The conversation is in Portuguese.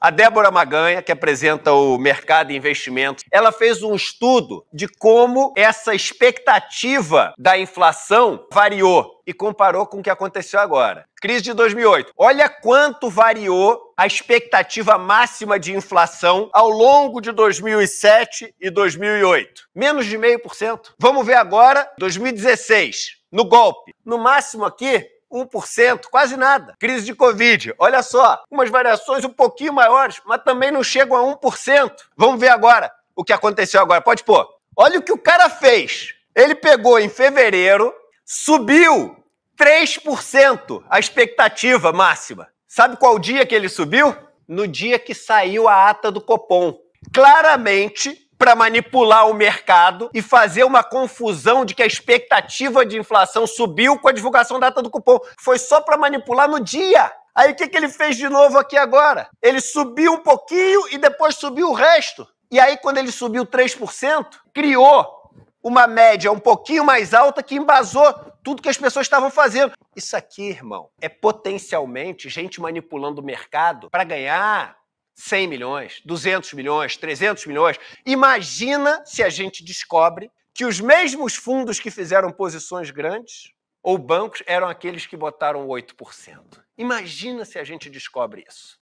A Débora Maganha, que apresenta o Mercado e Investimentos, ela fez um estudo de como essa expectativa da inflação variou e comparou com o que aconteceu agora. Crise de 2008. Olha quanto variou a expectativa máxima de inflação ao longo de 2007 e 2008. Menos de meio por cento. Vamos ver agora 2016, no golpe. No máximo aqui, 1%, quase nada. Crise de Covid, olha só, umas variações um pouquinho maiores, mas também não chegam a 1%. Vamos ver agora o que aconteceu agora. Pode pôr. Olha o que o cara fez. Ele pegou em fevereiro, subiu 3% a expectativa máxima. Sabe qual dia que ele subiu? No dia que saiu a ata do Copom. Claramente, para manipular o mercado e fazer uma confusão de que a expectativa de inflação subiu com a divulgação da data do cupom. Foi só para manipular no dia. Aí o que, que ele fez de novo aqui agora? Ele subiu um pouquinho e depois subiu o resto. E aí, quando ele subiu 3%, criou uma média um pouquinho mais alta que embasou tudo que as pessoas estavam fazendo. Isso aqui, irmão, é potencialmente gente manipulando o mercado para ganhar 100 milhões, 200 milhões, 300 milhões. Imagina se a gente descobre que os mesmos fundos que fizeram posições grandes ou bancos eram aqueles que botaram 8%. Imagina se a gente descobre isso.